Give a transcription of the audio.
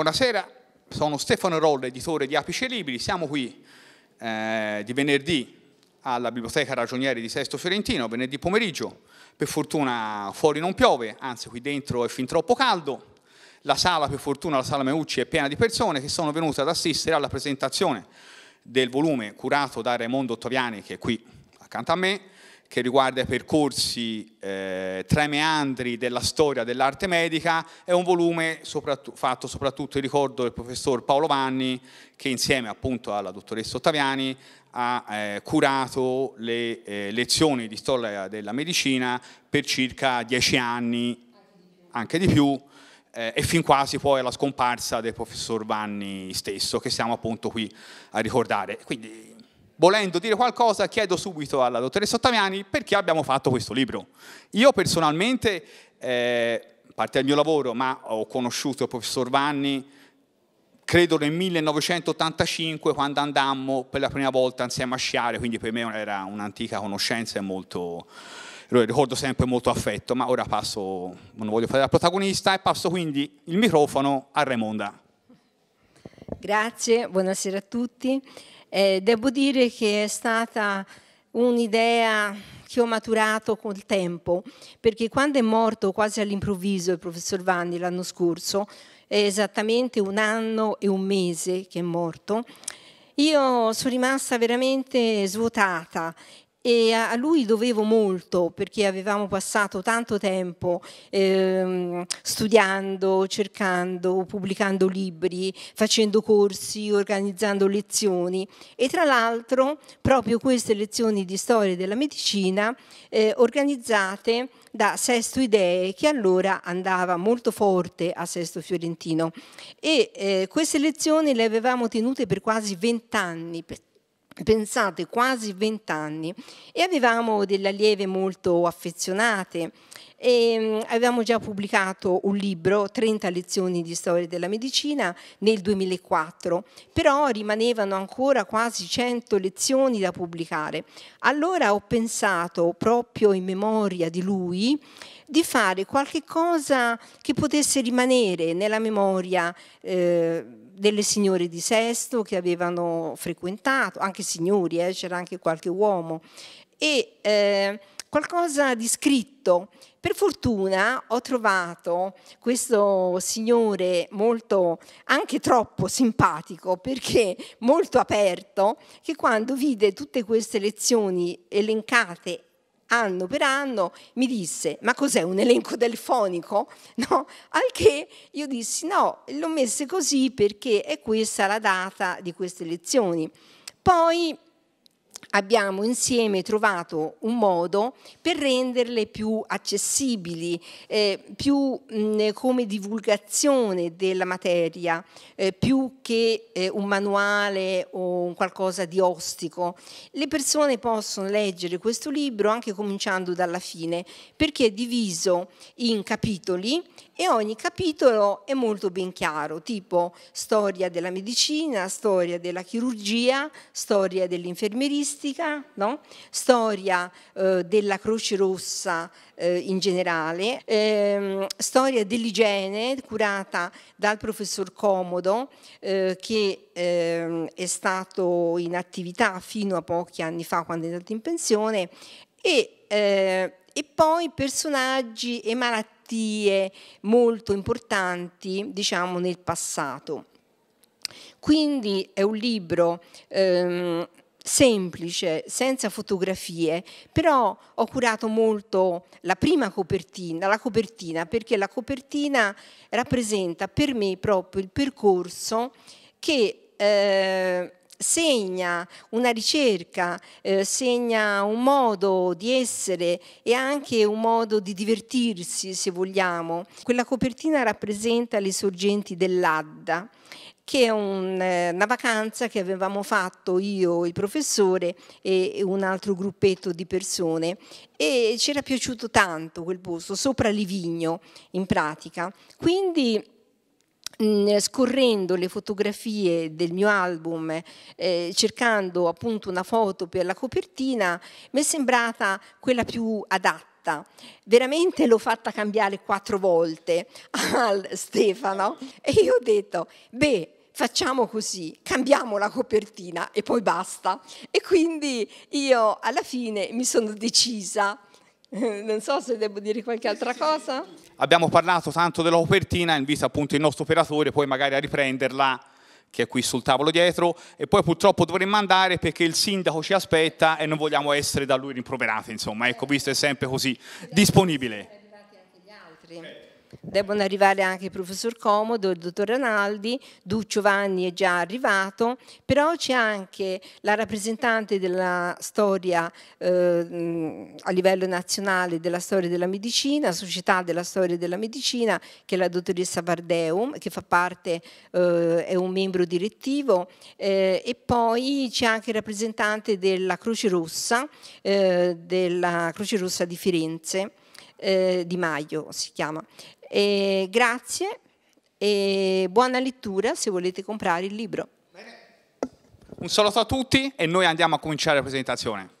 Buonasera, sono Stefano Roll, editore di Apice Libri, siamo qui eh, di venerdì alla Biblioteca Ragionieri di Sesto Fiorentino, venerdì pomeriggio, per fortuna fuori non piove, anzi qui dentro è fin troppo caldo, la sala per fortuna, la sala Meucci è piena di persone che sono venute ad assistere alla presentazione del volume curato da Raimondo Ottaviani che è qui accanto a me, che riguarda i percorsi eh, tra i meandri della storia dell'arte medica, è un volume soprattutto, fatto soprattutto, in ricordo, del professor Paolo Vanni, che insieme appunto alla dottoressa Ottaviani ha eh, curato le eh, lezioni di storia della medicina per circa dieci anni, anche di più, eh, e fin quasi poi alla scomparsa del professor Vanni stesso, che siamo appunto qui a ricordare. Quindi, volendo dire qualcosa, chiedo subito alla dottoressa Ottaviani perché abbiamo fatto questo libro. Io personalmente, eh, parte il mio lavoro, ma ho conosciuto il professor Vanni, credo nel 1985 quando andammo per la prima volta insieme a sciare, quindi per me era un'antica conoscenza e molto, lo ricordo sempre molto affetto, ma ora passo, non voglio fare la protagonista e passo quindi il microfono a Raimonda. Grazie, buonasera a tutti. Eh, devo dire che è stata un'idea che ho maturato col tempo, perché quando è morto quasi all'improvviso il professor Vanni l'anno scorso, è esattamente un anno e un mese che è morto, io sono rimasta veramente svuotata e a lui dovevo molto perché avevamo passato tanto tempo eh, studiando, cercando, pubblicando libri, facendo corsi, organizzando lezioni e tra l'altro proprio queste lezioni di storia della medicina eh, organizzate da Sesto Idee che allora andava molto forte a Sesto Fiorentino e eh, queste lezioni le avevamo tenute per quasi vent'anni, per pensate quasi 20 anni e avevamo delle allieve molto affezionate e ehm, avevamo già pubblicato un libro, 30 lezioni di storia della medicina, nel 2004, però rimanevano ancora quasi 100 lezioni da pubblicare. Allora ho pensato, proprio in memoria di lui, di fare qualche cosa che potesse rimanere nella memoria. Eh, delle signore di Sesto che avevano frequentato, anche signori, eh, c'era anche qualche uomo, e eh, qualcosa di scritto. Per fortuna ho trovato questo signore molto, anche troppo simpatico, perché molto aperto, che quando vide tutte queste lezioni elencate anno per anno, mi disse, ma cos'è un elenco telefonico? No? Al che io dissi, no, l'ho messa così perché è questa la data di queste elezioni. Poi abbiamo insieme trovato un modo per renderle più accessibili, eh, più mh, come divulgazione della materia, eh, più che eh, un manuale o un qualcosa di ostico. Le persone possono leggere questo libro anche cominciando dalla fine, perché è diviso in capitoli e ogni capitolo è molto ben chiaro, tipo storia della medicina, storia della chirurgia, storia dell'infermeristica, artistica, no? storia eh, della Croce Rossa eh, in generale, ehm, storia dell'igiene curata dal professor Comodo eh, che ehm, è stato in attività fino a pochi anni fa quando è andato in pensione e, eh, e poi personaggi e malattie molto importanti diciamo nel passato. Quindi è un libro ehm, semplice, senza fotografie, però ho curato molto la prima copertina, la copertina, perché la copertina rappresenta per me proprio il percorso che eh, segna una ricerca, eh, segna un modo di essere e anche un modo di divertirsi, se vogliamo. Quella copertina rappresenta le sorgenti dell'Adda che è un, eh, una vacanza che avevamo fatto io, il professore e un altro gruppetto di persone e ci era piaciuto tanto quel posto, sopra Livigno in pratica. Quindi scorrendo le fotografie del mio album, eh, cercando appunto una foto per la copertina, mi è sembrata quella più adatta. Veramente l'ho fatta cambiare quattro volte al Stefano e io ho detto, beh, facciamo così, cambiamo la copertina e poi basta. E quindi io alla fine mi sono decisa. Non so se devo dire qualche altra cosa. Abbiamo parlato tanto della copertina, invito appunto il nostro operatore poi magari a riprenderla che è qui sul tavolo dietro e poi purtroppo dovremmo andare perché il sindaco ci aspetta e non vogliamo essere da lui rimproverati, insomma, ecco, visto è sempre così disponibile. Grazie anche Devono arrivare anche il professor Comodo, il dottor Ranaldi, Duccio Vanni è già arrivato, però c'è anche la rappresentante della storia eh, a livello nazionale della storia della medicina, Società della storia della medicina, che è la dottoressa Vardeum, che fa parte, eh, è un membro direttivo, eh, e poi c'è anche il rappresentante della Croce Rossa, eh, della Croce Rossa di Firenze. Eh, di Maio si chiama. E grazie e buona lettura se volete comprare il libro. Un saluto a tutti e noi andiamo a cominciare la presentazione.